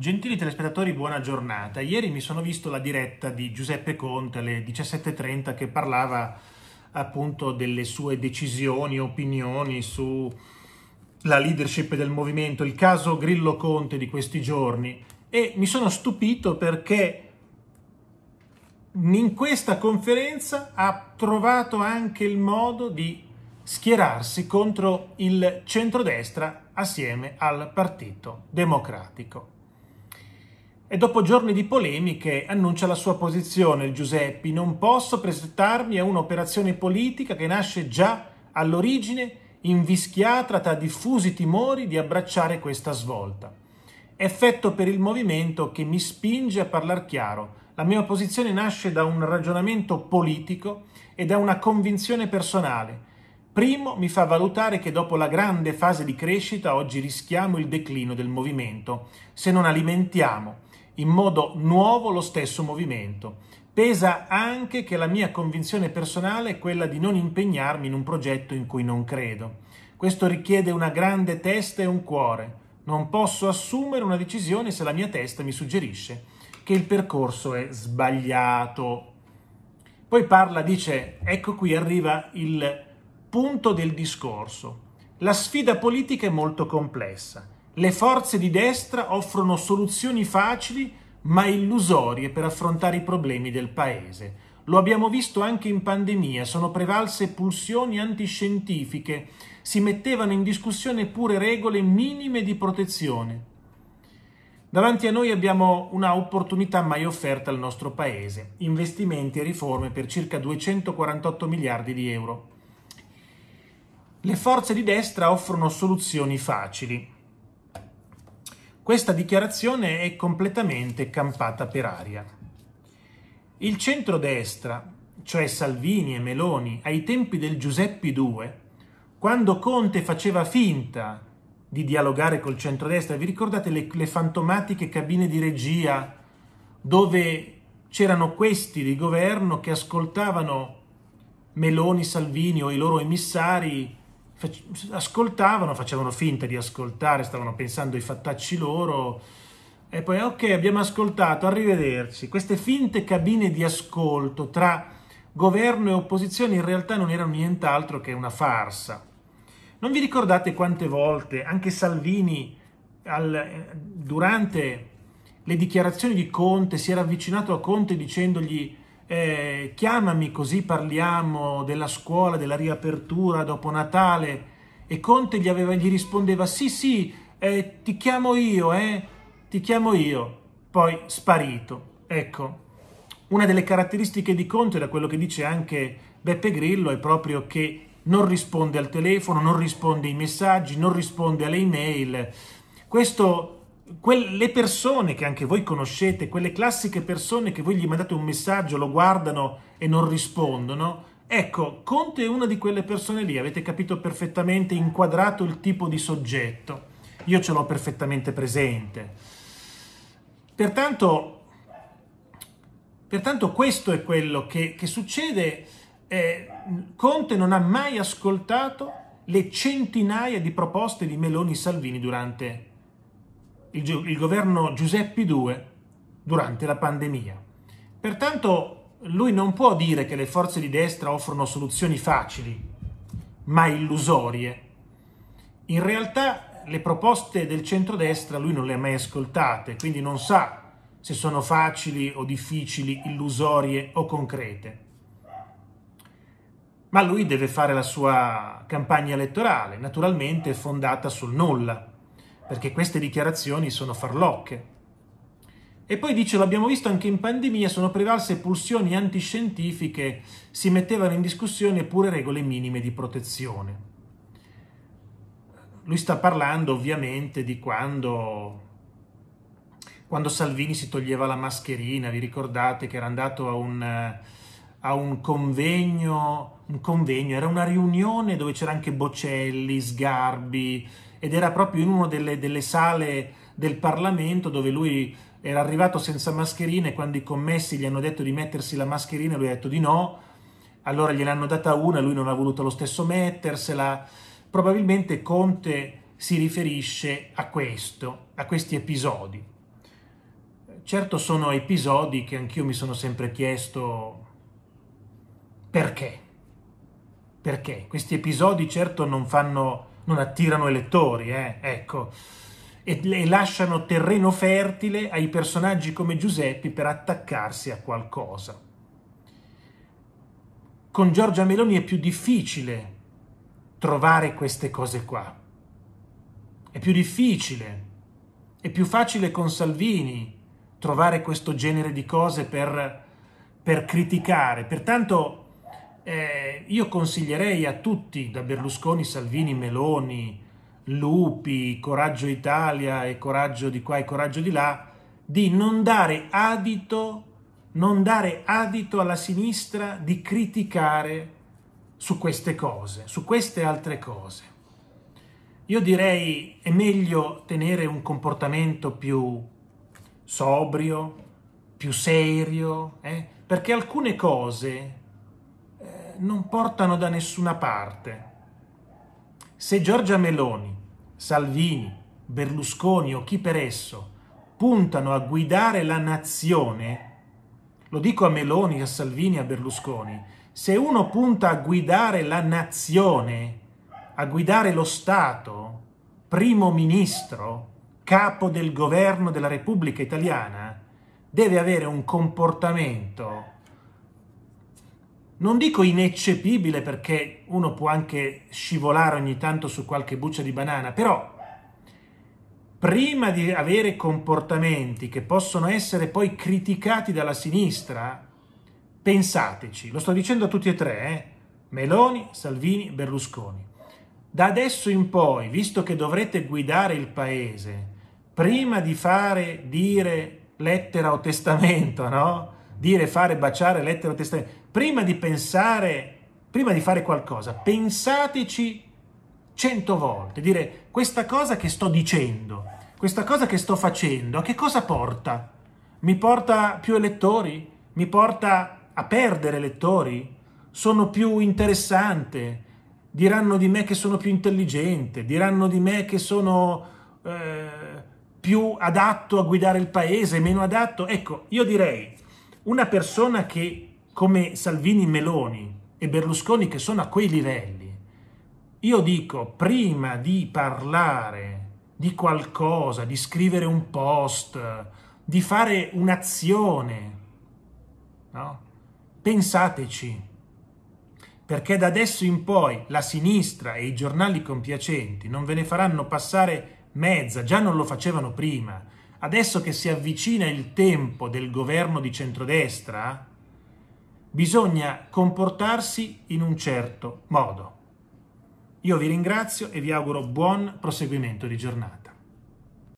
Gentili telespettatori, buona giornata. Ieri mi sono visto la diretta di Giuseppe Conte alle 17.30 che parlava appunto delle sue decisioni, opinioni sulla leadership del movimento, il caso Grillo Conte di questi giorni e mi sono stupito perché in questa conferenza ha trovato anche il modo di schierarsi contro il centrodestra assieme al Partito Democratico e dopo giorni di polemiche annuncia la sua posizione il Giuseppi non posso presentarmi a un'operazione politica che nasce già all'origine invischiata tra diffusi timori di abbracciare questa svolta. Effetto per il movimento che mi spinge a parlare chiaro. La mia posizione nasce da un ragionamento politico e da una convinzione personale. Primo mi fa valutare che dopo la grande fase di crescita oggi rischiamo il declino del movimento, se non alimentiamo in modo nuovo lo stesso movimento. Pesa anche che la mia convinzione personale è quella di non impegnarmi in un progetto in cui non credo. Questo richiede una grande testa e un cuore. Non posso assumere una decisione se la mia testa mi suggerisce che il percorso è sbagliato. Poi parla, dice, ecco qui arriva il punto del discorso. La sfida politica è molto complessa le forze di destra offrono soluzioni facili ma illusorie per affrontare i problemi del Paese. Lo abbiamo visto anche in pandemia, sono prevalse pulsioni antiscientifiche, si mettevano in discussione pure regole minime di protezione. Davanti a noi abbiamo una opportunità mai offerta al nostro Paese, investimenti e riforme per circa 248 miliardi di euro. Le forze di destra offrono soluzioni facili, questa dichiarazione è completamente campata per aria. Il centrodestra, cioè Salvini e Meloni, ai tempi del Giuseppe II, quando Conte faceva finta di dialogare col centrodestra, vi ricordate le, le fantomatiche cabine di regia dove c'erano questi di governo che ascoltavano Meloni, Salvini o i loro emissari ascoltavano, facevano finta di ascoltare, stavano pensando ai fattacci loro e poi ok abbiamo ascoltato, arrivederci. Queste finte cabine di ascolto tra governo e opposizione in realtà non erano nient'altro che una farsa. Non vi ricordate quante volte anche Salvini al, durante le dichiarazioni di Conte si era avvicinato a Conte dicendogli eh, chiamami così parliamo della scuola, della riapertura dopo Natale. E Conte gli, aveva, gli rispondeva sì sì, eh, ti chiamo io, eh, ti chiamo io. Poi sparito. Ecco, una delle caratteristiche di Conte, da quello che dice anche Beppe Grillo, è proprio che non risponde al telefono, non risponde ai messaggi, non risponde alle email. Questo quelle persone che anche voi conoscete, quelle classiche persone che voi gli mandate un messaggio, lo guardano e non rispondono, ecco, Conte è una di quelle persone lì, avete capito perfettamente, inquadrato il tipo di soggetto. Io ce l'ho perfettamente presente. Pertanto, pertanto questo è quello che, che succede. Eh, Conte non ha mai ascoltato le centinaia di proposte di Meloni Salvini durante il, il governo Giuseppi II durante la pandemia. Pertanto lui non può dire che le forze di destra offrono soluzioni facili, ma illusorie. In realtà le proposte del centrodestra lui non le ha mai ascoltate, quindi non sa se sono facili o difficili, illusorie o concrete. Ma lui deve fare la sua campagna elettorale, naturalmente fondata sul nulla perché queste dichiarazioni sono farlocche. E poi dice, l'abbiamo visto anche in pandemia, sono prevalse pulsioni antiscientifiche, si mettevano in discussione pure regole minime di protezione. Lui sta parlando ovviamente di quando, quando Salvini si toglieva la mascherina, vi ricordate che era andato a un, a un convegno, un convegno, era una riunione dove c'era anche Bocelli, Sgarbi, ed era proprio in una delle, delle sale del Parlamento dove lui era arrivato senza mascherine, quando i commessi gli hanno detto di mettersi la mascherina, lui ha detto di no, allora gliel'hanno data una, lui non ha voluto lo stesso mettersela. Probabilmente Conte si riferisce a questo, a questi episodi. Certo sono episodi che anch'io mi sono sempre chiesto perché. Perché? Questi episodi certo non fanno non attirano elettori, eh, ecco, e, e lasciano terreno fertile ai personaggi come Giuseppe per attaccarsi a qualcosa. Con Giorgia Meloni è più difficile trovare queste cose qua. È più difficile, è più facile con Salvini trovare questo genere di cose per, per criticare. Pertanto eh, io consiglierei a tutti, da Berlusconi, Salvini, Meloni, Lupi, Coraggio Italia e Coraggio di qua e Coraggio di là, di non dare adito, non dare adito alla sinistra di criticare su queste cose, su queste altre cose. Io direi è meglio tenere un comportamento più sobrio, più serio, eh? perché alcune cose non portano da nessuna parte. Se Giorgia Meloni, Salvini, Berlusconi o chi per esso puntano a guidare la nazione, lo dico a Meloni, a Salvini, a Berlusconi, se uno punta a guidare la nazione, a guidare lo Stato, primo ministro, capo del governo della Repubblica Italiana, deve avere un comportamento non dico ineccepibile perché uno può anche scivolare ogni tanto su qualche buccia di banana, però prima di avere comportamenti che possono essere poi criticati dalla sinistra, pensateci, lo sto dicendo a tutti e tre, eh? Meloni, Salvini, Berlusconi. Da adesso in poi, visto che dovrete guidare il paese, prima di fare dire lettera o testamento, no? Dire fare baciare lettera o testamento, prima di pensare, prima di fare qualcosa, pensateci cento volte, dire questa cosa che sto dicendo, questa cosa che sto facendo, a che cosa porta? Mi porta più elettori? Mi porta a perdere elettori? Sono più interessante? Diranno di me che sono più intelligente? Diranno di me che sono eh, più adatto a guidare il paese, meno adatto? Ecco, io direi una persona che come Salvini Meloni e Berlusconi che sono a quei livelli, io dico prima di parlare di qualcosa, di scrivere un post, di fare un'azione, no? pensateci, perché da adesso in poi la sinistra e i giornali compiacenti non ve ne faranno passare mezza, già non lo facevano prima, adesso che si avvicina il tempo del governo di centrodestra, Bisogna comportarsi in un certo modo. Io vi ringrazio e vi auguro buon proseguimento di giornata.